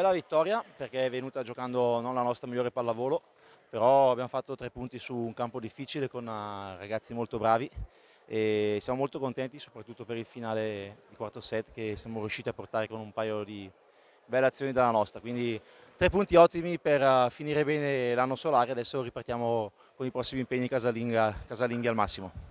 bella vittoria perché è venuta giocando non la nostra migliore pallavolo, però abbiamo fatto tre punti su un campo difficile con eh, ragazzi molto bravi e siamo molto contenti soprattutto per il finale di quarto set che siamo riusciti a portare con un paio di belle azioni dalla nostra, quindi tre punti ottimi per eh, finire bene l'anno solare, adesso ripartiamo con i prossimi impegni casalinghi al massimo.